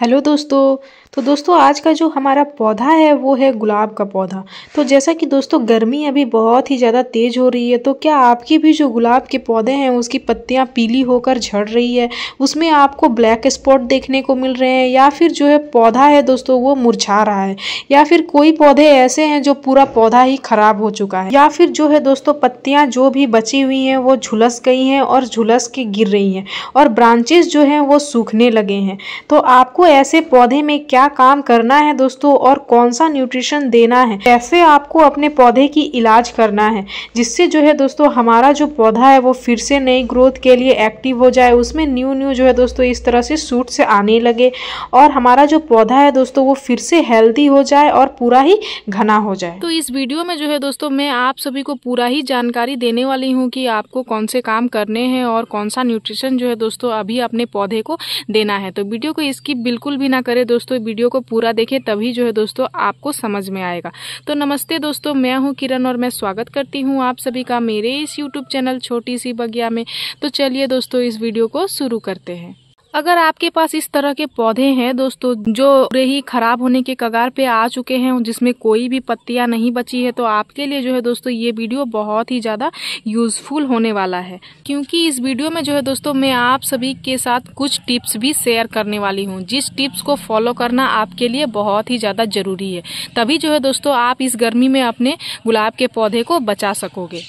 hello दोस्तों तो दोस्तों आज का जो हमारा पौधा है वो है गुलाब का पौधा तो जैसा कि दोस्तों गर्मी अभी बहुत ही ज़्यादा तेज़ हो रही है तो क्या आपकी भी जो गुलाब के पौधे हैं उसकी पत्तियां पीली होकर झड़ रही है उसमें आपको ब्लैक स्पॉट देखने को मिल रहे हैं या फिर जो है पौधा है दोस्तों वो मुरझा रहा है या फिर कोई पौधे ऐसे हैं जो पूरा पौधा ही खराब हो चुका है या फिर जो है दोस्तों पत्तियाँ जो भी बची हुई हैं वो झुलस गई हैं और झुलस के गिर रही हैं और ब्रांचेज जो हैं वो सूखने लगे हैं तो आपको ऐसे पौधे में क्या काम करना है दोस्तों और कौन सा न्यूट्रिशन देना है कैसे आपको अपने पौधे की इलाज करना है जिससे जो है दोस्तों हमारा जो पौधा है वो फिर से नई ग्रोथ के लिए एक्टिव हो जाए उसमें न्यू न्यू जो है दोस्तों इस तरह से सूट से आने लगे और हमारा जो पौधा है दोस्तों वो फिर से हेल्दी हो जाए और पूरा ही घना हो जाए तो इस वीडियो में जो है दोस्तों मैं आप सभी को पूरा ही जानकारी देने वाली हूँ कि आपको कौन से काम करने हैं और कौन सा न्यूट्रिशन जो है दोस्तों अभी अपने पौधे को देना है तो वीडियो को इसकी बिल्कुल भी ना करें दोस्तों वीडियो को पूरा देखें तभी जो है दोस्तों आपको समझ में आएगा तो नमस्ते दोस्तों मैं हूँ किरण और मैं स्वागत करती हूँ आप सभी का मेरे इस यूट्यूब चैनल छोटी सी बगिया में तो चलिए दोस्तों इस वीडियो को शुरू करते हैं अगर आपके पास इस तरह के पौधे हैं दोस्तों जो पूरे ही खराब होने के कगार पे आ चुके हैं जिसमें कोई भी पत्तियां नहीं बची है तो आपके लिए जो है दोस्तों ये वीडियो बहुत ही ज़्यादा यूजफुल होने वाला है क्योंकि इस वीडियो में जो है दोस्तों मैं आप सभी के साथ कुछ टिप्स भी शेयर करने वाली हूँ जिस टिप्स को फॉलो करना आपके लिए बहुत ही ज़्यादा ज़रूरी है तभी जो है दोस्तों आप इस गर्मी में अपने गुलाब के पौधे को बचा सकोगे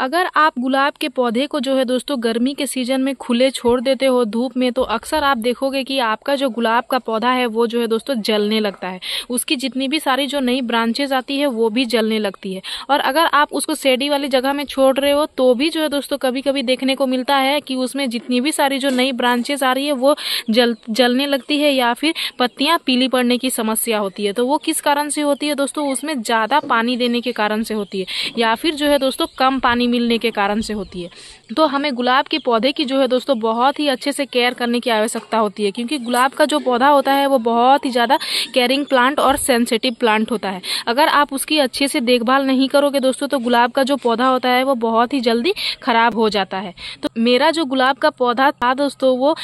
अगर आप गुलाब के पौधे को जो है दोस्तों गर्मी के सीजन में खुले छोड़ देते हो धूप में तो अक्सर आप देखोगे कि आपका जो गुलाब का पौधा है वो जो है दोस्तों जलने लगता है उसकी जितनी भी सारी जो नई ब्रांचेज आती है वो भी जलने लगती है और अगर आप उसको सेडी वाली जगह में छोड़ रहे हो तो भी जो है दोस्तों कभी कभी देखने को मिलता है कि उसमें जितनी भी सारी जो नई ब्रांचेज आ रही है वो जल जलने लगती है या फिर पत्तियाँ पीली पड़ने की समस्या होती है तो वो किस कारण से होती है दोस्तों उसमें ज़्यादा पानी देने के कारण से होती है या फिर जो है दोस्तों कम पानी नहीं मिलने के कारण से होती है तो हमें गुलाब के पौधे की जो है दोस्तों बहुत ही अच्छे से केयर करने की आवश्यकता होती है क्योंकि गुलाब का जो पौधा होता है वो बहुत ही ज़्यादा केयरिंग प्लांट और सेंसिटिव प्लांट होता है अगर आप उसकी अच्छे से देखभाल नहीं करोगे दोस्तों तो गुलाब का जो पौधा होता है वो बहुत ही जल्दी ख़राब हो जाता है तो मेरा जो गुलाब का पौधा था दोस्तों वो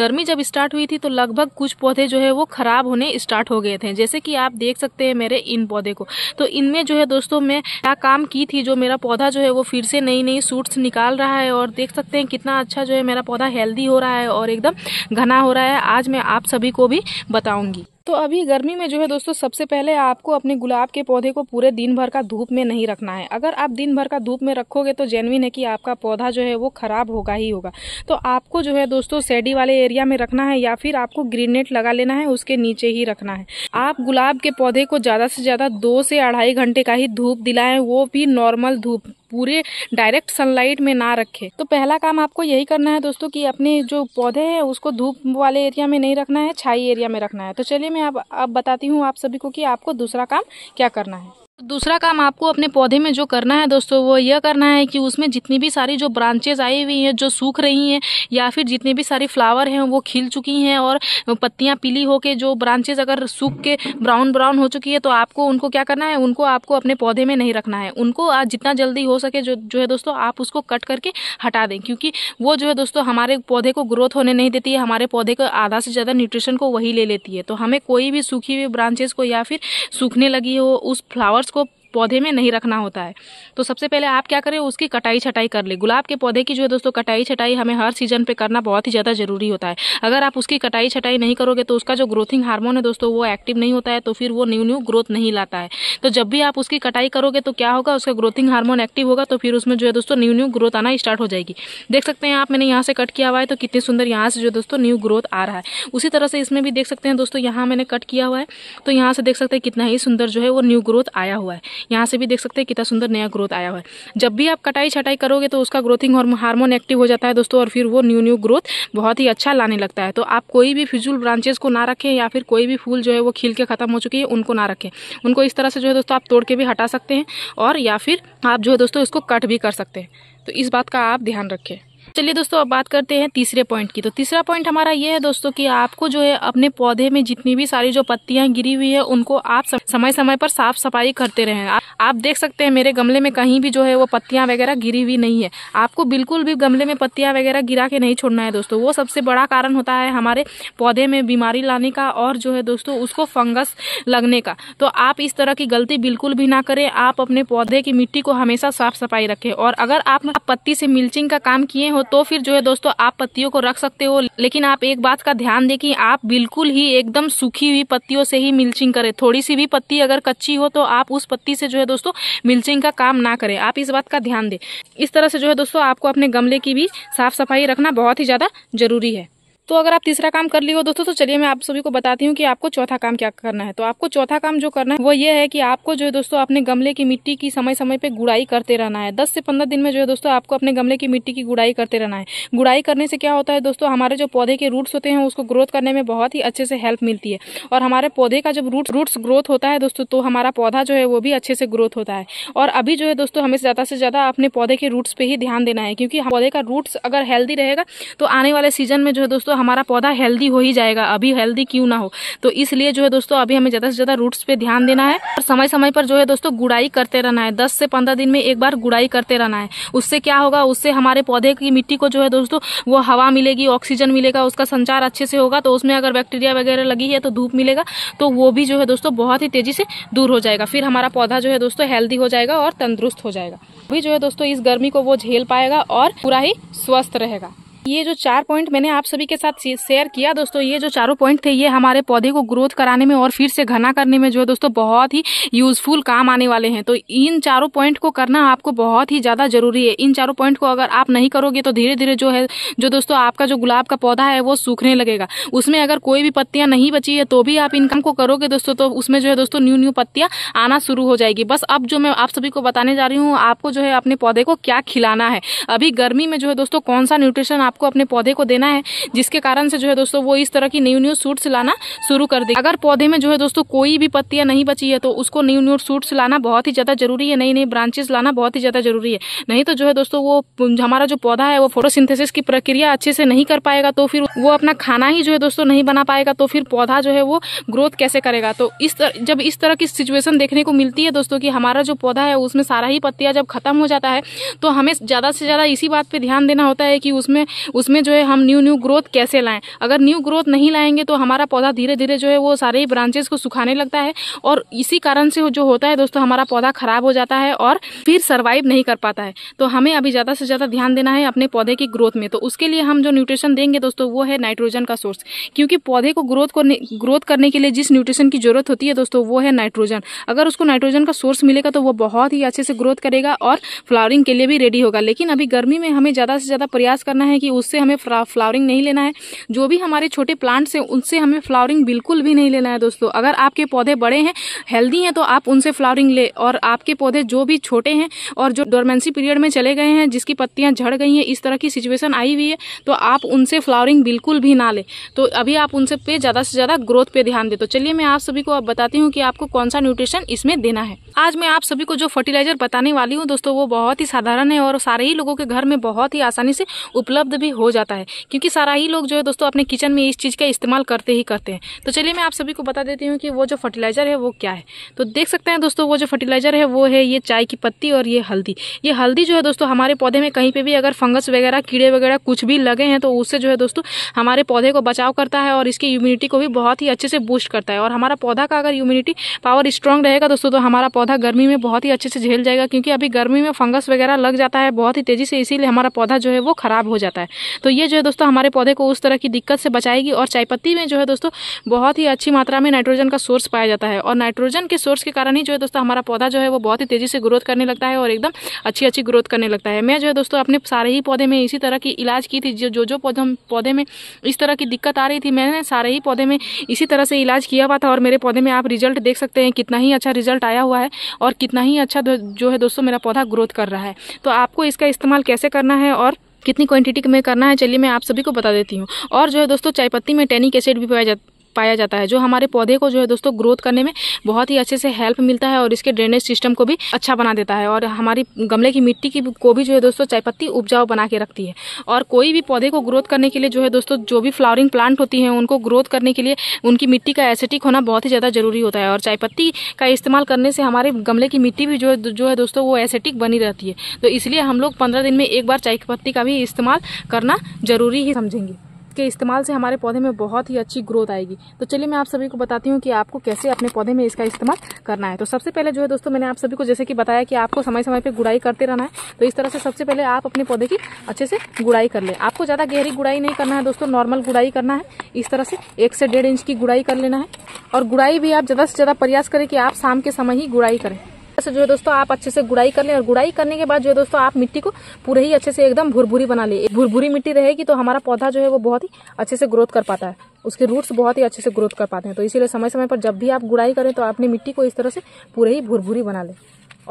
गर्मी जब स्टार्ट हुई थी तो लगभग कुछ पौधे जो है वो ख़राब होने स्टार्ट हो गए थे जैसे कि आप देख सकते हैं मेरे इन पौधे को तो इनमें जो है दोस्तों मैं क्या काम की थी जो मेरा पौधा जो है वो फिर से से नई नई सूट्स निकाल रहा है और देख सकते हैं कितना अच्छा जो है मेरा पौधा हेल्दी हो रहा है और एकदम घना हो रहा है आज मैं आप सभी को भी बताऊंगी तो अभी गर्मी में जो है दोस्तों सबसे पहले आपको अपने गुलाब के पौधे को पूरे दिन भर का धूप में नहीं रखना है अगर आप दिन भर का धूप में रखोगे तो जेनविन है कि आपका पौधा जो है वो खराब होगा ही होगा तो आपको जो है दोस्तों सेडी वाले एरिया में रखना है या फिर आपको ग्रीन नेट लगा लेना है उसके नीचे ही रखना है आप गुलाब के पौधे को ज़्यादा से ज़्यादा दो से अढ़ाई घंटे का ही धूप दिलाएं वो भी नॉर्मल धूप पूरे डायरेक्ट सनलाइट में ना रखे तो पहला काम आपको यही करना है दोस्तों कि अपने जो पौधे हैं उसको धूप वाले एरिया में नहीं रखना है छाई एरिया में रखना है तो चलिए मैं अब अब बताती हूँ आप सभी को कि आपको दूसरा काम क्या करना है दूसरा काम आपको अपने पौधे में जो करना है दोस्तों वो यह करना है कि उसमें जितनी भी सारी जो ब्रांचेज आई हुई हैं जो सूख रही हैं या फिर जितनी भी सारी फ्लावर हैं वो खिल चुकी हैं और पत्तियां पीली होके जो ब्रांचेज अगर सूख के ब्राउन ब्राउन हो चुकी है तो आपको उनको क्या करना है उनको आपको अपने पौधे में नहीं रखना है उनको आज जितना जल्दी हो सके जो जो है दोस्तों आप उसको कट करके हटा दें क्योंकि वो जो है दोस्तों हमारे पौधे को ग्रोथ होने नहीं देती है हमारे पौधे को आधा से ज़्यादा न्यूट्रिशन को वही ले लेती है तो हमें कोई भी सूखी हुई ब्रांचेज को या फिर सूखने लगी हो उस फ्लावर horoscope पौधे में नहीं रखना होता है तो सबसे पहले आप क्या करें उसकी कटाई छटाई कर ले गुलाब के पौधे की जो है दोस्तों कटाई छटाई हमें हर सीजन पर करना बहुत ही ज़्यादा ज़रूरी होता है अगर आप उसकी कटाई छटाई नहीं करोगे तो उसका जो ग्रोथिंग हार्मोन है दोस्तों वो एक्टिव नहीं होता है तो फिर वो न्यू न्यू ग्रोथ नहीं लाता है तो जब भी आप उसकी कटाई करोगे तो क्या होगा उसका ग्रोथिंग हार्मोन एक्टिव होगा तो फिर उसमें जो है दोस्तों न्यू न्यू ग्रोथ आना स्टार्ट हो जाएगी देख सकते हैं आप मैंने यहाँ से कट किया हुआ है तो कितनी सुंदर यहाँ से जो दोस्तों न्यू ग्रोथ आ रहा है उसी तरह से इसमें भी देख सकते हैं दोस्तों यहाँ मैंने कट किया हुआ है तो यहाँ से देख सकते हैं कितना ही सुंदर जो है वो न्यू ग्रोथ आया हुआ है यहाँ से भी देख सकते हैं कितना सुंदर नया ग्रोथ आया हुआ है जब भी आप कटाई छटाई करोगे तो उसका ग्रोथिंग हार्मोन एक्टिव हो जाता है दोस्तों और फिर वो न्यू न्यू ग्रोथ बहुत ही अच्छा लाने लगता है तो आप कोई भी फिजूल ब्रांचेस को ना रखें या फिर कोई भी फूल जो है वो खिल के खत्म हो चुकी है उनको ना रखें उनको इस तरह से जो है दोस्तों आप तोड़ के भी हटा सकते हैं और या फिर आप जो है दोस्तों इसको कट भी कर सकते हैं तो इस बात का आप ध्यान रखें चलिए दोस्तों अब बात करते हैं तीसरे पॉइंट की तो तीसरा पॉइंट हमारा ये है दोस्तों कि आपको जो है अपने पौधे में जितनी भी सारी जो पत्तियां गिरी हुई है उनको आप समय समय पर साफ सफाई करते रहें आप देख सकते हैं मेरे गमले में कहीं भी जो है वो पत्तियां वगैरह गिरी हुई नहीं है आपको बिल्कुल भी गमले में पत्तियां वगैरह गिरा के नहीं छोड़ना है दोस्तों वो सबसे बड़ा कारण होता है हमारे पौधे में बीमारी लाने का और जो है दोस्तों उसको फंगस लगने का तो आप इस तरह की गलती बिल्कुल भी ना करें आप अपने पौधे की मिट्टी को हमेशा साफ सफाई रखें और अगर आप पत्ती से मिल्चिंग का काम किए हो तो फिर जो है दोस्तों आप पत्तियों को रख सकते हो लेकिन आप एक बात का ध्यान दें कि आप बिल्कुल ही एकदम सूखी हुई पत्तियों से ही मिल्चिंग करें थोड़ी सी भी पत्ती अगर कच्ची हो तो आप उस पत्ती से जो है दोस्तों मिल्चिंग का काम ना करें आप इस बात का ध्यान दें इस तरह से जो है दोस्तों आपको अपने गमले की भी साफ सफाई रखना बहुत ही ज़्यादा जरूरी है तो अगर आप तीसरा काम कर लिए हो दोस्तों तो चलिए मैं आप सभी को बताती हूँ कि आपको चौथा काम क्या करना है तो आपको चौथा काम जो करना है वो ये है कि आपको जो है दोस्तों अपने गमले की मिट्टी की समय समय पे गुड़ाई करते रहना है दस से पंद्रह दिन में जो है दोस्तों आपको अपने गमले की मिट्टी की गुड़ाई करते रहना है गुड़ाई करने से क्या होता है दोस्तों हमारे जो पौधे के रूट्स होते हैं उसको ग्रोथ करने में बहुत ही अच्छे से हेल्प मिलती है और हमारे पौधे का जब रूट रूट्स ग्रोथ होता है दोस्तों तो हमारा पौधा जो है वो भी अच्छे से ग्रोथ होता है और अभी जो है दोस्तों हमें ज़्यादा से ज़्यादा अपने पौधे के रूट्स पर ही ध्यान देना है क्योंकि पौधे का रूट्स अगर हेल्दी रहेगा तो आने वाले सीजन में जो है दोस्तों हमारा पौधा हेल्दी हो ही जाएगा अभी हेल्दी क्यों ना हो तो इसलिए जो है दोस्तों अभी हमें ज़्यादा से ज़्यादा रूट्स पे ध्यान देना है और समय समय पर जो है दोस्तों गुड़ाई करते रहना है दस से पंद्रह दिन में एक बार गुड़ाई करते रहना है उससे क्या होगा उससे हमारे पौधे की मिट्टी को जो है दोस्तों वो हवा मिलेगी ऑक्सीजन मिलेगा उसका संचार अच्छे से होगा तो उसमें अगर बैक्टीरिया वगैरह लगी है तो धूप मिलेगा तो वो भी जो है दोस्तों बहुत ही तेज़ी से दूर हो जाएगा फिर हमारा पौधा जो है दोस्तों हेल्दी हो जाएगा और तंदुरुस्त हो जाएगा अभी जो है दोस्तों इस गर्मी को वो झेल पाएगा और पूरा ही स्वस्थ रहेगा ये जो चार पॉइंट मैंने आप सभी के साथ शेयर किया दोस्तों ये जो चारों पॉइंट थे ये हमारे पौधे को ग्रोथ कराने में और फिर से घना करने में जो है दोस्तों बहुत ही यूजफुल काम आने वाले हैं तो इन चारों पॉइंट को करना आपको बहुत ही ज़्यादा जरूरी है इन चारों पॉइंट को अगर आप नहीं करोगे तो धीरे धीरे जो है जो दोस्तों आपका जो गुलाब का पौधा है वो सूखने लगेगा उसमें अगर कोई भी पत्तियाँ नहीं बची है तो भी आप इनकम को करोगे दोस्तों तो उसमें जो है दोस्तों न्यू न्यू पत्तियाँ आना शुरू हो जाएगी बस अब जो मैं आप सभी को बताने जा रही हूँ आपको जो है अपने पौधे को क्या खिलाना है अभी गर्मी में जो है दोस्तों कौन सा न्यूट्रिशन आप आपको अपने पौधे को देना है जिसके कारण से जो है दोस्तों वो इस तरह की न्यू न्यू सूट्स लाना शुरू कर दे अगर पौधे में जो है दोस्तों कोई भी पत्तियां नहीं बची है तो उसको न्यू न्यू सूट्स लाना बहुत ही ज़्यादा जरूरी है नई नई ब्रांचेस लाना बहुत ही ज़्यादा जरूरी है नहीं तो जो है दोस्तों वो हमारा जो पौधा है वो फोटोसिंथेसिस की प्रक्रिया अच्छे से नहीं कर पाएगा तो फिर वो अपना खाना ही जो है दोस्तों नहीं बना पाएगा तो फिर पौधा जो है वो ग्रोथ कैसे करेगा तो इस तर, जब इस तरह की सिचुएशन देखने को मिलती है दोस्तों कि हमारा जो पौधा है उसमें सारा ही पत्तियाँ जब खत्म हो जाता है तो हमें ज़्यादा से ज़्यादा इसी बात पर ध्यान देना होता है कि उसमें उसमें जो है हम न्यू न्यू ग्रोथ कैसे लाएं अगर न्यू ग्रोथ नहीं लाएंगे तो हमारा पौधा धीरे धीरे जो है वो सारे ही ब्रांचेस को सुखाने लगता है और इसी कारण से जो होता है दोस्तों हमारा पौधा ख़राब हो जाता है और फिर सर्वाइव नहीं कर पाता है तो हमें अभी ज़्यादा से ज़्यादा ध्यान देना है अपने पौधे की ग्रोथ में तो उसके लिए हम जो न्यूट्रिशन देंगे दोस्तों वो है नाइट्रोजन का सोर्स क्योंकि पौधे को ग्रोथ करने ग्रोथ करने के लिए जिस न्यूट्रिशन की ज़रूरत होती है दोस्तों वो है नाइट्रोजन अगर उसको नाइट्रोजन का सोर्स मिलेगा तो वो बहुत ही अच्छे से ग्रोथ करेगा और फ्लावरिंग के लिए भी रेडी होगा लेकिन अभी गर्मी में हमें ज़्यादा से ज़्यादा प्रयास करना है कि उससे हमें फ्लावरिंग नहीं लेना है जो भी हमारे छोटे प्लांट्स हैं उनसे हमें फ्लावरिंग बिल्कुल भी नहीं लेना है दोस्तों अगर आपके पौधे बड़े हैं हेल्दी हैं तो आप उनसे फ्लावरिंग ले और आपके पौधे जो भी छोटे हैं और जो डोरमेंसी पीरियड में चले गए हैं जिसकी पत्तियाँ झड़ गई हैं इस तरह की सिचुएशन आई हुई है तो आप उनसे फ्लावरिंग बिल्कुल भी ना लें तो अभी आप उनसे पे ज़्यादा से ज़्यादा ग्रोथ पे ध्यान दें तो चलिए मैं आप सभी को अब बताती हूँ कि आपको कौन सा न्यूट्रिशन इसमें देना है आज मैं आप सभी को जो फर्टिलाइजर बताने वाली हूँ दोस्तों वो बहुत ही साधारण है और सारे ही लोगों के घर में बहुत ही आसानी से उपलब्ध भी हो जाता है क्योंकि सारा ही लोग जो है दोस्तों अपने किचन में इस चीज़ का इस्तेमाल करते ही करते हैं तो चलिए मैं आप सभी को बता देती हूँ कि वो जो फर्टिलाइज़र है वो क्या है तो देख सकते हैं दोस्तों वो जो फर्टिलाइज़र है वो है ये चाय की पत्ती और ये हल्दी ये हल्दी जो है दोस्तों हमारे पौधे में कहीं पर भी अगर फंगस वगैरह कीड़े वगैरह कुछ भी लगे हैं तो उससे जो है दोस्तों हमारे पौधे को बचाव करता है और इसकी इम्यूनिटी को भी बहुत ही अच्छे से बूस्ट करता है और हमारा पौधा का अगर इम्यूनिटी पावर स्ट्रांग रहेगा दोस्तों तो हमारा पौधा गर्मी में बहुत ही अच्छे से झेल जाएगा क्योंकि अभी गर्मी में फंगस वगैरह लग जाता है बहुत ही तेज़ी से इसीलिए हमारा पौधा जो है वो ख़राब हो जाता है तो ये जो है दोस्तों हमारे पौधे को उस तरह की दिक्कत से बचाएगी और चायपत्ती में जो है दोस्तों बहुत ही अच्छी मात्रा में नाइट्रोजन का सोर्स पाया जाता है और नाइट्रोजन के सोर्स के कारण ही जो है दोस्तों हमारा पौधा जो है वो बहुत ही तेज़ी से ग्रोथ करने लगता है और एकदम अच्छी अच्छी ग्रोथ करने लगता है मैं जो है दोस्तों अपने सारे ही पौधे में इसी तरह की इलाज की थी जो जो जो पौधों पौधे में इस तरह की दिक्कत आ रही थी मैंने सारे ही पौधे में इसी तरह से इलाज किया हुआ था और मेरे पौधे में आप रिजल्ट देख सकते हैं कितना ही अच्छा रिजल्ट आया हुआ है और कितना ही अच्छा जो है दोस्तों मेरा पौधा ग्रोथ कर रहा है तो आपको इसका इस्तेमाल कैसे करना है और कितनी क्वांटिटी में करना है चलिए मैं आप सभी को बता देती हूँ और जो है दोस्तों चाय पत्ती में टैनिक एसिड भी पाया जाता पाया जाता है जो हमारे पौधे को जो है दोस्तों ग्रोथ करने में बहुत ही अच्छे से हेल्प मिलता है और इसके ड्रेनेज सिस्टम को भी अच्छा बना देता है और हमारी गमले की मिट्टी की को भी जो है दोस्तों चायपत्ती उपजाऊ बना के रखती है और कोई भी पौधे को ग्रोथ करने के लिए जो है दोस्तों जो भी फ्लावरिंग प्लांट होती है उनको ग्रोथ करने के लिए उनकी मिट्टी का एसेटिक होना बहुत ही ज़्यादा जरूरी होता है और चायपत्ती का इस्तेमाल करने से हमारे गमले की मिट्टी भी जो जो है दोस्तों वो एसेटिक बनी रहती है तो इसलिए हम लोग पंद्रह दिन में एक बार चायपत्ती का भी इस्तेमाल करना जरूरी ही समझेंगे के इस्तेमाल से हमारे पौधे में बहुत ही अच्छी ग्रोथ आएगी तो चलिए मैं आप सभी को बताती हूँ कि आपको कैसे अपने पौधे में इसका इस्तेमाल करना है तो सबसे पहले जो है दोस्तों मैंने आप सभी को जैसे कि बताया कि आपको समय समय पर गुड़ाई करते रहना है तो इस तरह से सबसे पहले आप अपने पौधे की अच्छे से गुड़ाई कर ले आपको ज़्यादा गहरी गुड़ाई नहीं करना है दोस्तों नॉर्मल गुड़ाई करना है इस तरह से एक से डेढ़ इंच की गुड़ाई कर लेना है और गुड़ाई भी आप ज़्यादा से ज़्यादा प्रयास करें कि आप शाम के समय ही गुड़ाई करें ऐसे जो है दोस्तों आप अच्छे से गुड़ाई कर लें और गुड़ाई करने के बाद जो है दोस्तों आप मिट्टी को पूरे ही अच्छे से एकदम भुरभुरी बना लें भुरभुरी मिट्टी रहेगी तो हमारा पौधा जो है वो बहुत ही अच्छे से ग्रोथ कर पाता है उसके रूट्स बहुत ही अच्छे से ग्रोथ कर पाते हैं तो इसीलिए समय समय पर जब भी आप गुड़ाई करें तो अपनी मिट्टी को इस तरह से पूरे ही भुरभुरी बना लें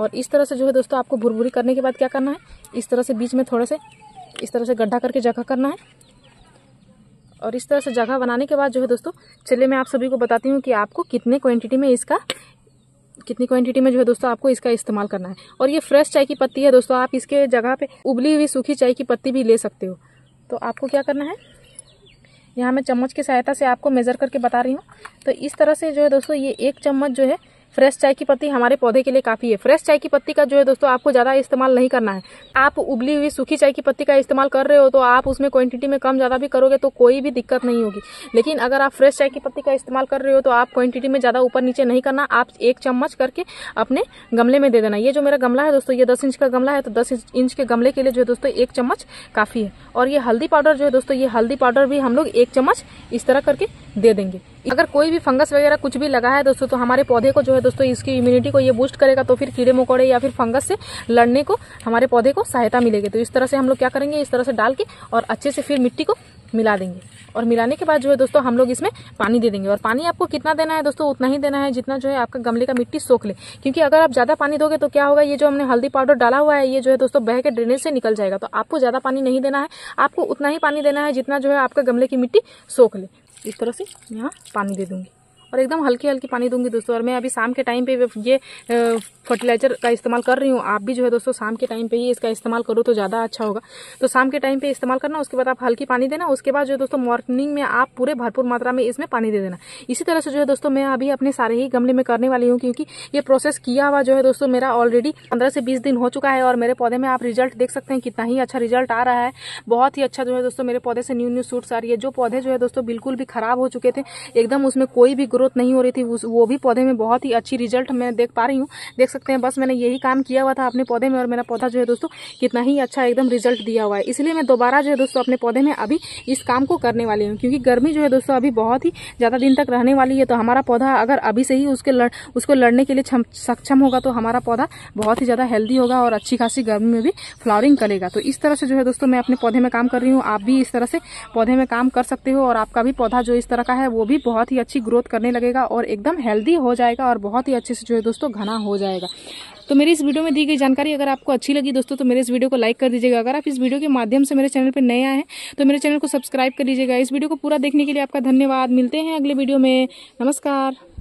और इस तरह से जो है दोस्तों आपको भुरभुरी करने के बाद क्या करना है इस तरह से बीच में थोड़े से इस तरह से गड्ढा करके जगह करना है और इस तरह से जगह बनाने के बाद जो है दोस्तों चलिए मैं आप सभी को बताती हूँ कि आपको कितने क्वांटिटी में इसका कितनी क्वांटिटी में जो है दोस्तों आपको इसका इस्तेमाल करना है और ये फ्रेश चाय की पत्ती है दोस्तों आप इसके जगह पे उबली हुई सूखी चाय की पत्ती भी ले सकते हो तो आपको क्या करना है यहाँ मैं चम्मच की सहायता से आपको मेज़र करके बता रही हूँ तो इस तरह से जो है दोस्तों ये एक चम्मच जो है फ्रेश चाय की पत्ती हमारे पौधे के लिए काफ़ी है फ्रेश चाय की पत्ती का जो है दोस्तों आपको ज़्यादा इस्तेमाल नहीं करना है आप उबली हुई सूखी चाय की पत्ती का इस्तेमाल कर रहे हो तो आप उसमें क्वांटिटी में कम ज़्यादा भी करोगे तो कोई भी दिक्कत नहीं होगी लेकिन अगर आप फ्रेश चाय की पत्ती का इस्तेमाल कर रहे हो तो आप क्वांटिटी में ज़्यादा ऊपर नीचे नहीं करना आप एक चम्मच करके अपने गमले में दे देना ये जो मेरा गमला है दोस्तों ये दस इंच का गमला है तो दस इंच के गमले के लिए जो है दोस्तों एक चम्मच काफ़ी है और ये हल्दी पाउडर जो है दोस्तों ये हल्दी पाउडर भी हम लोग एक चम्मच इस तरह करके दे देंगे अगर कोई भी फंगस वगैरह कुछ भी लगा है दोस्तों तो हमारे पौधे को जो है दोस्तों इसकी इम्यूनिटी को ये बूस्ट करेगा तो फिर कीड़े मकोड़े या फिर फंगस से लड़ने को हमारे पौधे को सहायता मिलेगी तो इस तरह से हम लोग क्या करेंगे इस तरह से डाल के और अच्छे से फिर मिट्टी को मिला देंगे और मिलाने के बाद जो है दोस्तों हम लोग इसमें पानी दे देंगे और पानी आपको कितना देना है दोस्तों उतना ही देना है जितना जो है आपका गमले का मिट्टी सोख ले क्योंकि अगर आप ज़्यादा पानी दोगे तो क्या होगा ये जो हमने हल्दी पाउडर डाला हुआ है ये जो है दोस्तों बह के ड्रेनेज से निकल जाएगा तो आपको ज़्यादा पानी नहीं देना है आपको उतना ही पानी देना है जितना जो है आपका गमले की मिट्टी सोख ले इस तरह से यहाँ पानी दे दूंगी और एकदम हल्की हल्की पानी दूंगी दोस्तों और मैं अभी शाम के टाइम पे ये फर्टिलाइजर का इस्तेमाल कर रही हूँ आप भी जो है दोस्तों शाम के टाइम पे ही इसका इस्तेमाल करो तो ज़्यादा अच्छा होगा तो शाम के टाइम पे इस्तेमाल करना उसके बाद आप हल्की पानी देना उसके बाद जो दोस्तों मॉर्निंग में आप पूरे भरपूर मात्रा में इसमें पानी दे देना इसी तरह से जो है दोस्तों मैं अभी अपने सारे ही गमले में करने वाली हूँ क्योंकि ये प्रोसेस किया हुआ जो है दोस्तों मेरा ऑलरेडी पंद्रह से बीस दिन हो चुका है और मेरे पौधे में आप रिजल्ट देख सकते हैं कितना ही अच्छा रिजल्ट आ रहा है बहुत ही अच्छा जो है दोस्तों मेरे पौधे से न्यू न्यू सूट्स आ रही है जो पौधे जो है दोस्तों बिल्कुल भी खराब हो चुके थे एकदम उसमें कोई भी ग्रोथ ग्रोथ नहीं हो रही थी उस वो भी पौधे में बहुत ही अच्छी रिजल्ट मैं देख पा रही हूँ देख सकते हैं बस मैंने यही काम किया हुआ था अपने पौधे में और मेरा पौधा जो है दोस्तों कितना ही अच्छा एकदम रिजल्ट दिया हुआ है इसलिए मैं दोबारा जो है दोस्तों अपने पौधे में अभी इस काम को करने वाली हूँ क्योंकि गर्मी जो है दोस्तों अभी बहुत ही ज़्यादा दिन तक रहने वाली है तो हमारा पौधा अगर अभी से ही उसके उसको लड़ने के लिए सक्षम होगा तो हमारा पौधा बहुत ही ज़्यादा हेल्दी होगा और अच्छी खासी गर्मी में भी फ्लावरिंग करेगा तो इस तरह से जो है दोस्तों मैं अपने पौधे में काम कर रही हूँ आप भी इस तरह से पौधे में काम कर सकते हो और आपका भी पौधा जो इस तरह का है वो भी बहुत ही अच्छी ग्रोथ करने लगेगा और एकदम हेल्दी हो जाएगा और बहुत ही अच्छे से जो है दोस्तों घना हो जाएगा तो मेरी इस वीडियो में दी गई जानकारी अगर आपको अच्छी लगी दोस्तों तो मेरे इस वीडियो को लाइक कर दीजिएगा अगर आप इस वीडियो के माध्यम से मेरे चैनल पर नए आए हैं तो मेरे चैनल को सब्सक्राइब कर लीजिएगा इस वीडियो को पूरा देखने के लिए आपका धन्यवाद मिलते हैं अगले वीडियो में नमस्कार